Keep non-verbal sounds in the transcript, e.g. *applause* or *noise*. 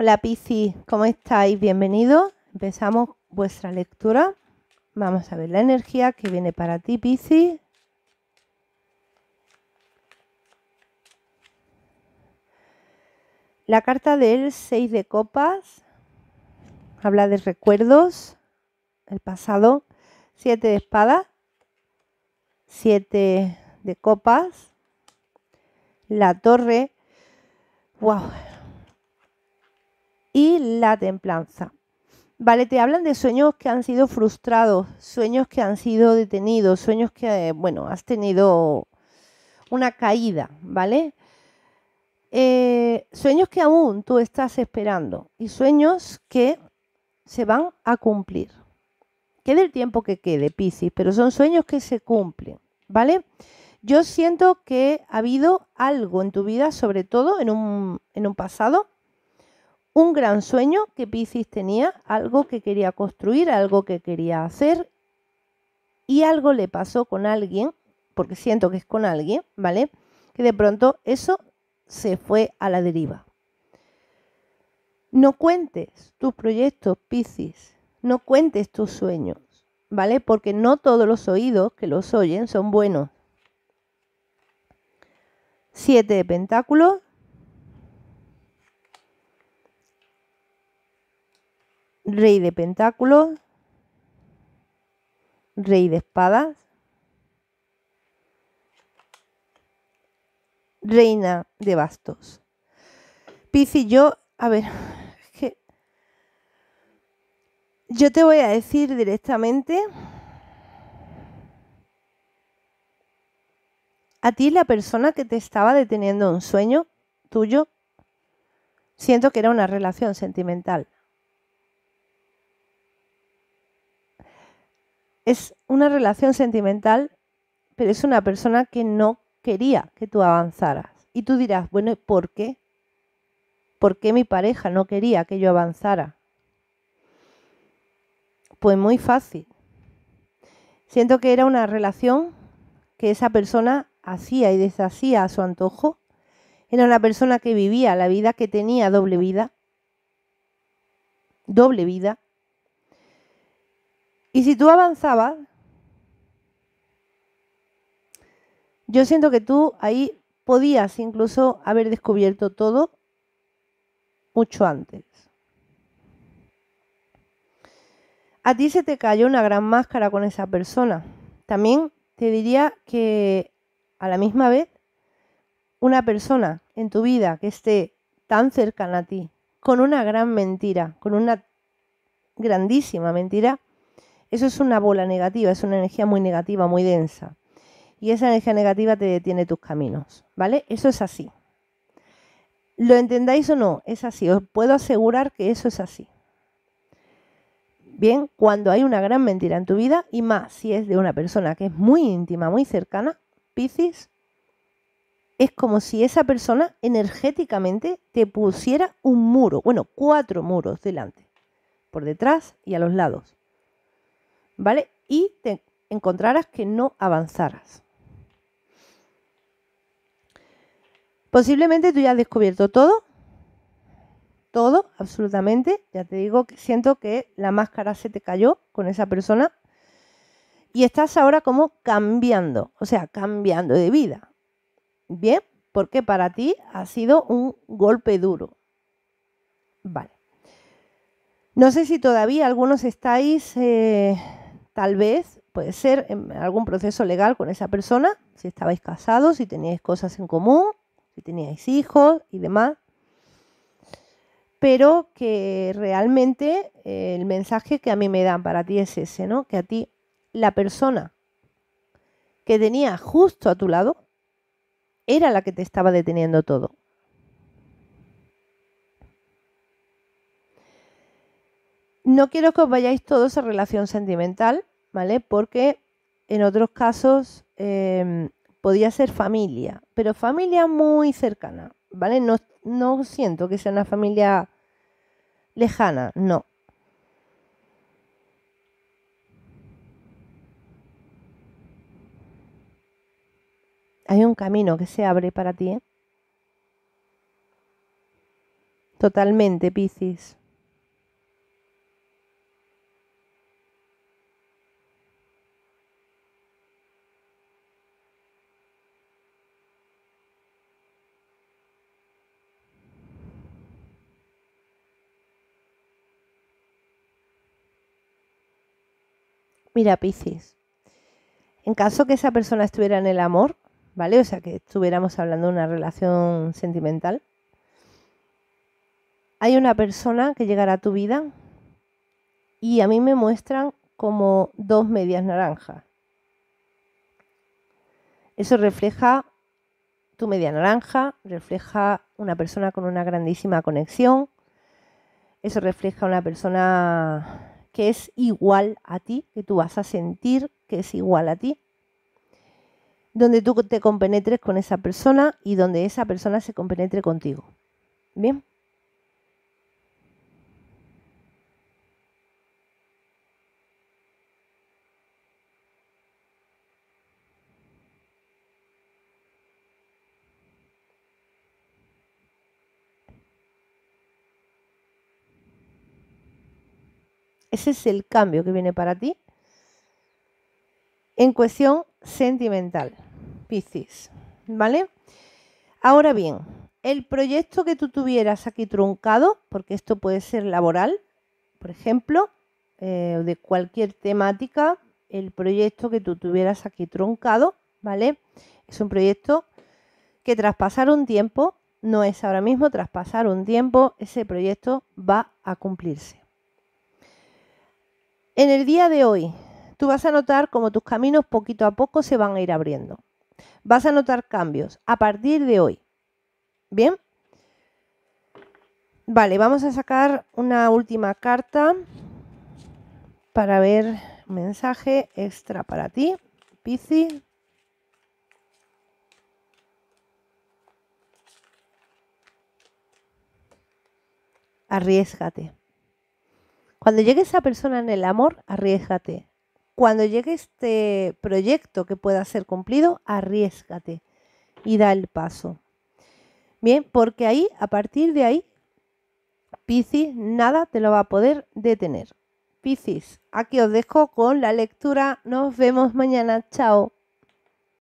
Hola Pici, ¿cómo estáis? Bienvenidos. Empezamos vuestra lectura. Vamos a ver la energía que viene para ti, Pici. La carta del 6 de copas habla de recuerdos, el pasado, 7 de espadas, 7 de copas, la torre. ¡Wow! y la templanza. Vale, te hablan de sueños que han sido frustrados, sueños que han sido detenidos, sueños que, eh, bueno, has tenido una caída, ¿vale? Eh, sueños que aún tú estás esperando y sueños que se van a cumplir. Quede el tiempo que quede, Piscis, pero son sueños que se cumplen, ¿vale? Yo siento que ha habido algo en tu vida, sobre todo en un, en un pasado, un gran sueño que Piscis tenía, algo que quería construir, algo que quería hacer y algo le pasó con alguien, porque siento que es con alguien, ¿vale? Que de pronto eso se fue a la deriva. No cuentes tus proyectos, Piscis, no cuentes tus sueños, ¿vale? Porque no todos los oídos que los oyen son buenos. Siete de pentáculos, Rey de Pentáculos. Rey de Espadas. Reina de Bastos. Pisi, yo, a ver, *sighs* es que yo te voy a decir directamente, a ti la persona que te estaba deteniendo un sueño tuyo, siento que era una relación sentimental. es una relación sentimental, pero es una persona que no quería que tú avanzaras. Y tú dirás, bueno, ¿por qué? ¿Por qué mi pareja no quería que yo avanzara? Pues muy fácil. Siento que era una relación que esa persona hacía y deshacía a su antojo. Era una persona que vivía la vida, que tenía doble vida. Doble vida. Y si tú avanzabas, yo siento que tú ahí podías incluso haber descubierto todo mucho antes. A ti se te cayó una gran máscara con esa persona. También te diría que a la misma vez, una persona en tu vida que esté tan cercana a ti, con una gran mentira, con una grandísima mentira, eso es una bola negativa, es una energía muy negativa, muy densa. Y esa energía negativa te detiene tus caminos, ¿vale? Eso es así. Lo entendáis o no, es así. Os puedo asegurar que eso es así. Bien, cuando hay una gran mentira en tu vida, y más si es de una persona que es muy íntima, muy cercana, Piscis, es como si esa persona energéticamente te pusiera un muro, bueno, cuatro muros delante, por detrás y a los lados. ¿vale? Y te encontrarás que no avanzaras. Posiblemente tú ya has descubierto todo, todo, absolutamente. Ya te digo que siento que la máscara se te cayó con esa persona y estás ahora como cambiando, o sea, cambiando de vida. Bien, porque para ti ha sido un golpe duro. Vale. No sé si todavía algunos estáis eh, Tal vez puede ser en algún proceso legal con esa persona, si estabais casados, si teníais cosas en común, si teníais hijos y demás. Pero que realmente eh, el mensaje que a mí me dan para ti es ese, ¿no? Que a ti la persona que tenía justo a tu lado era la que te estaba deteniendo todo. No quiero que os vayáis todos a relación sentimental, ¿vale? Porque en otros casos em, podía ser familia, pero familia muy cercana, ¿vale? No, siento que sea una familia lejana, no. Hay un camino que se abre para ti, ¿eh? Totalmente, Piscis. Mira, Piscis, en caso que esa persona estuviera en el amor, ¿vale? O sea, que estuviéramos hablando de una relación sentimental. Hay una persona que llegará a tu vida y a mí me muestran como dos medias naranjas. Eso refleja tu media naranja, refleja una persona con una grandísima conexión, eso refleja una persona que es igual a ti, que tú vas a sentir que es igual a ti, donde tú te compenetres con esa persona y donde esa persona se compenetre contigo. Bien. Ese es el cambio que viene para ti en cuestión sentimental, Piscis. ¿Vale? Ahora bien, el proyecto que tú tuvieras aquí truncado, porque esto puede ser laboral, por ejemplo, eh, de cualquier temática, el proyecto que tú tuvieras aquí truncado, ¿vale? Es un proyecto que tras pasar un tiempo, no es ahora mismo, tras pasar un tiempo, ese proyecto va a cumplirse. En el día de hoy, tú vas a notar cómo tus caminos poquito a poco se van a ir abriendo. Vas a notar cambios a partir de hoy. ¿Bien? Vale, vamos a sacar una última carta para ver mensaje extra para ti, Piscis. Arriesgate. Cuando llegue esa persona en el amor, arriesgate. Cuando llegue este proyecto que pueda ser cumplido, arriesgate y da el paso. Bien, porque ahí, a partir de ahí, Piscis, nada te lo va a poder detener. Piscis, aquí os dejo con la lectura. Nos vemos mañana. Chao.